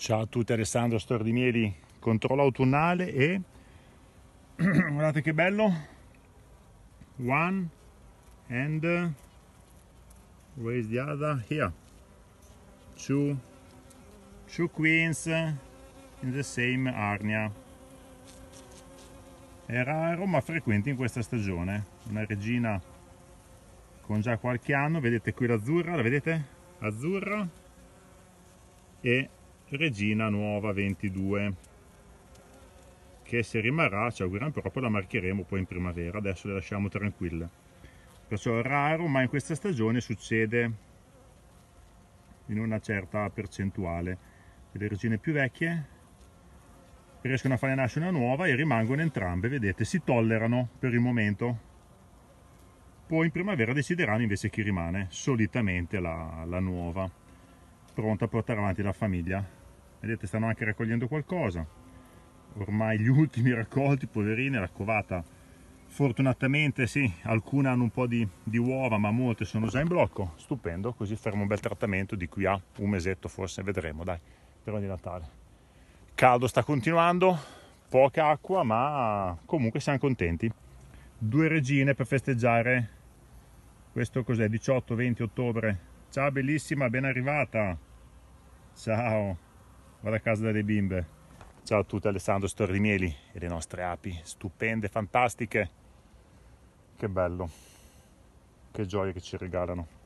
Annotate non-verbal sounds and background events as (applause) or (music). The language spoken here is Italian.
Ciao a tutti Alessandro Stordinieri, controllo autunnale e (clears throat) guardate che bello one and where is the other here two two queens in the same arnia è raro ma frequente in questa stagione una regina con già qualche anno vedete qui l'azzurra la vedete azzurra e Regina Nuova 22 che se rimarrà ci auguriamo però poi la marcheremo poi in primavera adesso le lasciamo tranquille perciò è raro ma in questa stagione succede in una certa percentuale le regine più vecchie riescono a fare nascere una nuova e rimangono entrambe vedete si tollerano per il momento poi in primavera decideranno invece chi rimane solitamente la, la nuova pronta a portare avanti la famiglia vedete stanno anche raccogliendo qualcosa ormai gli (laughs) ultimi raccolti poverine la covata fortunatamente sì alcune hanno un po' di, di uova ma molte sono già in blocco stupendo così fermo un bel trattamento di qui a un mesetto forse vedremo dai prima di Natale caldo sta continuando poca acqua ma comunque siamo contenti due regine per festeggiare questo cos'è 18 20 ottobre ciao bellissima ben arrivata ciao vado a casa delle bimbe. Ciao a tutti Alessandro Storrimieli e le nostre api, stupende, fantastiche. Che bello, che gioia che ci regalano.